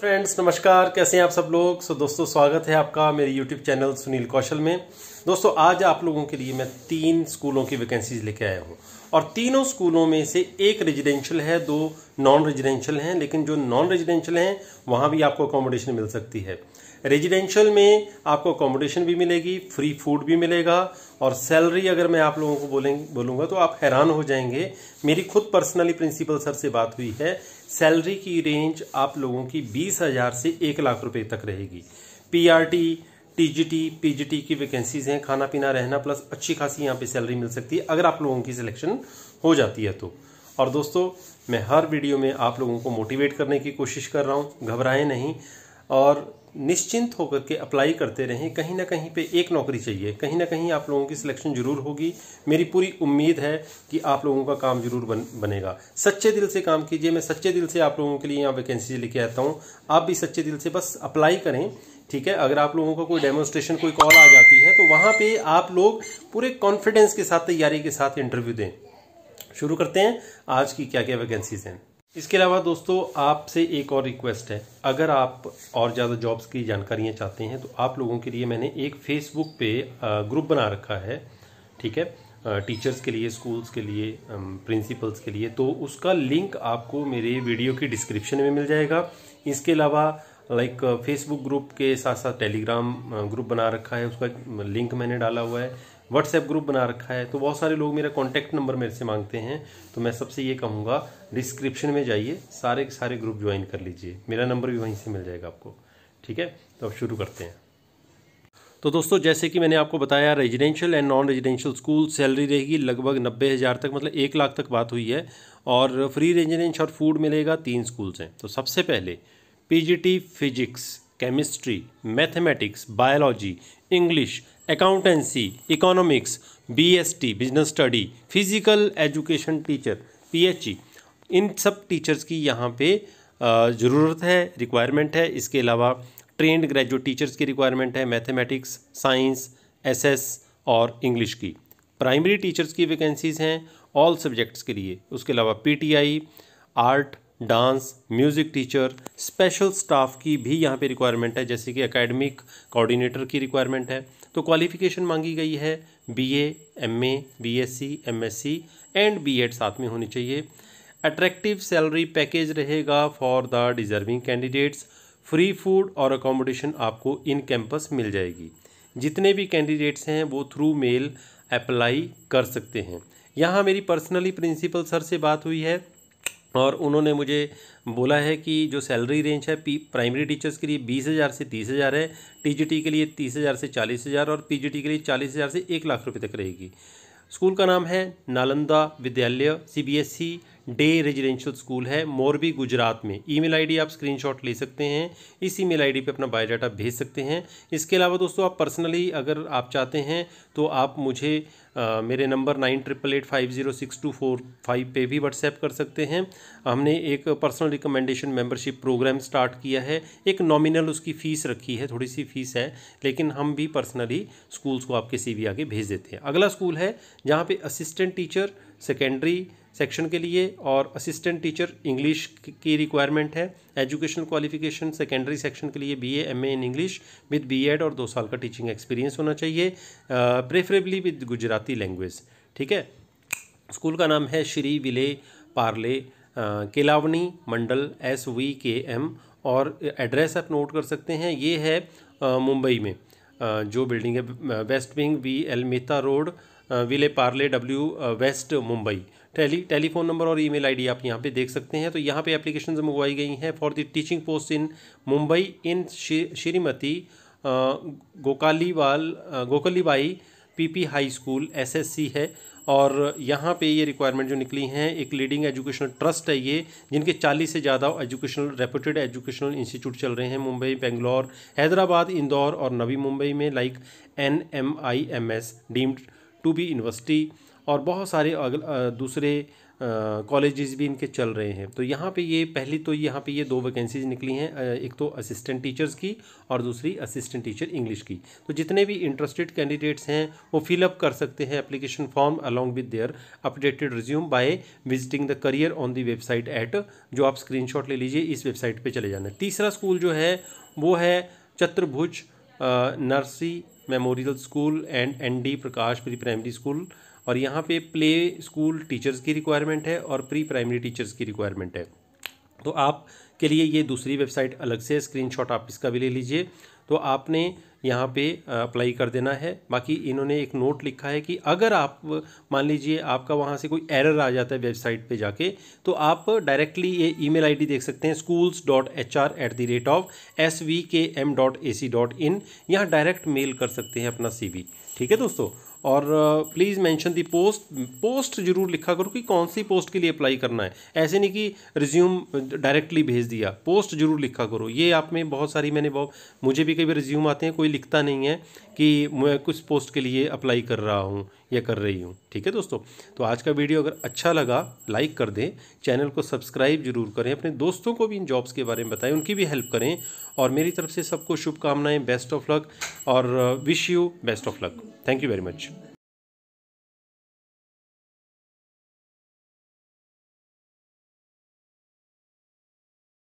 friends नमस्कार कैसे हैं आप सब लोग सो so, दोस्तों स्वागत है आपका मेरे यूट्यूब चैनल सुनील कौशल में दोस्तों आज आप लोगों के लिए मैं तीन स्कूलों की वैकेंसीज लेके आया हूँ और तीनों स्कूलों में से एक रेजिडेंशियल है दो नॉन रेजिडेंशियल हैं लेकिन जो नॉन रेजिडेंशियल हैं वहाँ भी आपको अकोमोडेशन मिल सकती है रेजिडेंशियल में आपको अकोमोडेशन भी मिलेगी फ्री फूड भी मिलेगा और सैलरी अगर मैं आप लोगों को बोलेंगे बोलूँगा तो आप हैरान हो जाएंगे मेरी खुद पर्सनली प्रिंसिपल सर से बात हुई है सैलरी की रेंज आप लोगों की बीस हज़ार से एक लाख रुपए तक रहेगी पीआरटी टीजीटी पीजीटी की वैकेंसीज हैं खाना पीना रहना प्लस अच्छी खासी यहाँ पे सैलरी मिल सकती है अगर आप लोगों की सिलेक्शन हो जाती है तो और दोस्तों मैं हर वीडियो में आप लोगों को मोटिवेट करने की कोशिश कर रहा हूँ घबराएं नहीं और निश्चिंत होकर के अप्लाई करते रहें कहीं ना कहीं पे एक नौकरी चाहिए कहीं ना कहीं आप लोगों की सिलेक्शन जरूर होगी मेरी पूरी उम्मीद है कि आप लोगों का काम जरूर बन, बनेगा सच्चे दिल से काम कीजिए मैं सच्चे दिल से आप लोगों के लिए यहाँ वैकेंसी लेके आता हूँ आप भी सच्चे दिल से बस अप्लाई करें ठीक है अगर आप लोगों का कोई डेमोन्स्ट्रेशन कोई कॉल आ जाती है तो वहाँ पर आप लोग पूरे कॉन्फिडेंस के साथ तैयारी के साथ इंटरव्यू दें शुरू करते हैं आज की क्या क्या वैकेंसीज हैं इसके अलावा दोस्तों आपसे एक और रिक्वेस्ट है अगर आप और ज़्यादा जॉब्स की जानकारियाँ चाहते हैं तो आप लोगों के लिए मैंने एक फेसबुक पे ग्रुप बना रखा है ठीक है टीचर्स के लिए स्कूल्स के लिए प्रिंसिपल्स के लिए तो उसका लिंक आपको मेरे वीडियो की डिस्क्रिप्शन में मिल जाएगा इसके अलावा लाइक फेसबुक ग्रुप के साथ साथ टेलीग्राम ग्रुप बना रखा है उसका लिंक मैंने डाला हुआ है व्हाट्सएप ग्रुप बना रखा है तो बहुत सारे लोग मेरा कॉन्टैक्ट नंबर मेरे से मांगते हैं तो मैं सबसे ये कहूँगा डिस्क्रिप्शन में जाइए सारे के सारे ग्रुप ज्वाइन कर लीजिए मेरा नंबर भी वहीं से मिल जाएगा आपको ठीक है तो अब शुरू करते हैं तो दोस्तों जैसे कि मैंने आपको बताया residential and non residential school salary रहेगी लगभग नब्बे हज़ार तक मतलब एक लाख तक बात हुई है और फ्री रेजिडेंश और फूड मिलेगा तीन स्कूल्स हैं तो सबसे पहले PGT physics chemistry mathematics biology English accountancy economics BST business study physical education teacher PHE इन सब टीचर्स की यहाँ पे ज़रूरत है रिक्वायरमेंट है इसके अलावा ट्रेंड ग्रेजुएट टीचर्स की रिक्वायरमेंट है मैथमेटिक्स साइंस एसएस और इंग्लिश की प्राइमरी टीचर्स की वैकेंसीज़ हैं ऑल सब्जेक्ट्स के लिए उसके अलावा PTI art dance music teacher special staff की भी यहाँ पे रिक्वायरमेंट है जैसे कि एकेडमिक कोऑर्डिनेटर की रिक्वायरमेंट है तो क्वालिफिकेशन मांगी गई है BA, MA, BSc, MSc and BEd साथ में होनी चाहिए अट्रैक्टिव सैलरी पैकेज रहेगा for the deserving candidates free food और अकोमोडेशन आपको इन कैंपस मिल जाएगी जितने भी कैंडिडेट्स हैं वो थ्रू मेल अप्लाई कर सकते हैं यहाँ मेरी पर्सनली प्रिंसिपल सर से बात हुई है और उन्होंने मुझे बोला है कि जो सैलरी रेंज है पी प्राइमरी टीचर्स के लिए बीस हज़ार से तीस हज़ार है टीजीटी के लिए तीस हज़ार से चालीस हज़ार और पीजीटी के लिए चालीस हज़ार से एक लाख रुपए तक रहेगी स्कूल का नाम है नालंदा विद्यालय सीबीएसई डे रेजिडेंशियल स्कूल है मोरबी गुजरात में ईमेल आईडी आप स्क्रीनशॉट ले सकते हैं इस ईमेल आईडी पे अपना बायोडाटा भेज सकते हैं इसके अलावा दोस्तों आप पर्सनली अगर आप चाहते हैं तो आप मुझे आ, मेरे नंबर nine triple eight five zero six two four five पर भी व्हाट्सएप कर सकते हैं हमने एक personal recommendation membership programme start किया है एक नॉमिनल उसकी फ़ीस रखी है थोड़ी सी फ़ीस है लेकिन हम भी पर्सनली स्कूल्स को आपके सी आगे भेज देते हैं अगला स्कूल है जहाँ पर असिस्टेंट टीचर सेकेंडरी सेक्शन के लिए और असिस्टेंट टीचर इंग्लिश की रिक्वायरमेंट है एजुकेशनल क्वालिफिकेशन सेकेंडरी सेक्शन के लिए BA MA in English with BEd और दो साल का टीचिंग एक्सपीरियंस होना चाहिए प्रेफरेबली विद गुजराती लैंग्वेज ठीक है स्कूल का नाम है Shri Vile Parle Kelavani Mandal S V K M और एड्रेस आप नोट कर सकते हैं ये है मुंबई में जो बिल्डिंग है west wing V L Mehta road Vile Parle W west Mumbai tele telephone number और ईमेल आईडी आप यहाँ पे देख सकते हैं तो यहाँ पे एप्लीकेशन मंगवाई गई हैं for the teaching post in Mumbai in Shrimati गोकालीवाल गोकलीबाई PP high school SSC है और यहाँ पे ये रिक्वायरमेंट जो निकली हैं एक लीडिंग एजुकेशनल ट्रस्ट है ये जिनके 40 से ज़्यादा एजुकेशनल रेपूटेड एजुकेशनल इंस्टीट्यूट चल रहे हैं मुंबई बेंगलोर हैदराबाद इंदौर और नवी मुंबई में like N M I M S deemed to be university और बहुत सारे अगल दूसरे कॉलेजेस भी इनके चल रहे हैं तो यहाँ पे ये पहली तो यहाँ पे ये दो वैकेंसीज निकली हैं एक तो असिस्टेंट टीचर्स की और दूसरी असिस्टेंट टीचर इंग्लिश की तो जितने भी इंटरेस्टेड कैंडिडेट्स हैं वो फिलअप कर सकते हैं application form along with their updated resume by visiting the career on the website at जो आप स्क्रीन ले लीजिए इस वेबसाइट पर चले जाना तीसरा स्कूल जो है वो है Chaturbhuj Narsee memorial school and N D Prakash pre primary school और यहाँ पे प्ले स्कूल टीचर्स की रिक्वायरमेंट है और प्री प्राइमरी टीचर्स की रिक्वायरमेंट है तो आप के लिए ये दूसरी वेबसाइट अलग से स्क्रीनशॉट आप इसका भी ले लीजिए तो आपने यहाँ पे अप्लाई कर देना है बाकी इन्होंने एक नोट लिखा है कि अगर आप मान लीजिए आपका वहाँ से कोई एरर आ जाता है वेबसाइट पे जाके तो आप डायरेक्टली ये ईमेल आईडी देख सकते हैं schools dot H R at the rate of S V K M dot A C dot in यहाँ डायरेक्ट मेल कर सकते हैं अपना सी ठीक है दोस्तों और please mention the post post जरूर लिखा करो कि कौन सी पोस्ट के लिए अप्लाई करना है ऐसे नहीं कि रिज्यूम डायरेक्टली भेज दिया पोस्ट जरूर लिखा करो ये आप में बहुत सारी मैंने बहुत मुझे भी कई बार रिज्यूम आते हैं कोई लिखता नहीं है कि मैं कुछ पोस्ट के लिए अप्लाई कर रहा हूँ या कर रही हूँ ठीक है दोस्तों तो आज का वीडियो अगर अच्छा लगा लाइक कर दें चैनल को सब्सक्राइब जरूर करें अपने दोस्तों को भी इन जॉब्स के बारे में बताएं उनकी भी हेल्प करें और मेरी तरफ से सबको शुभकामनाएं बेस्ट ऑफ लक और wish you best of luck thank you very much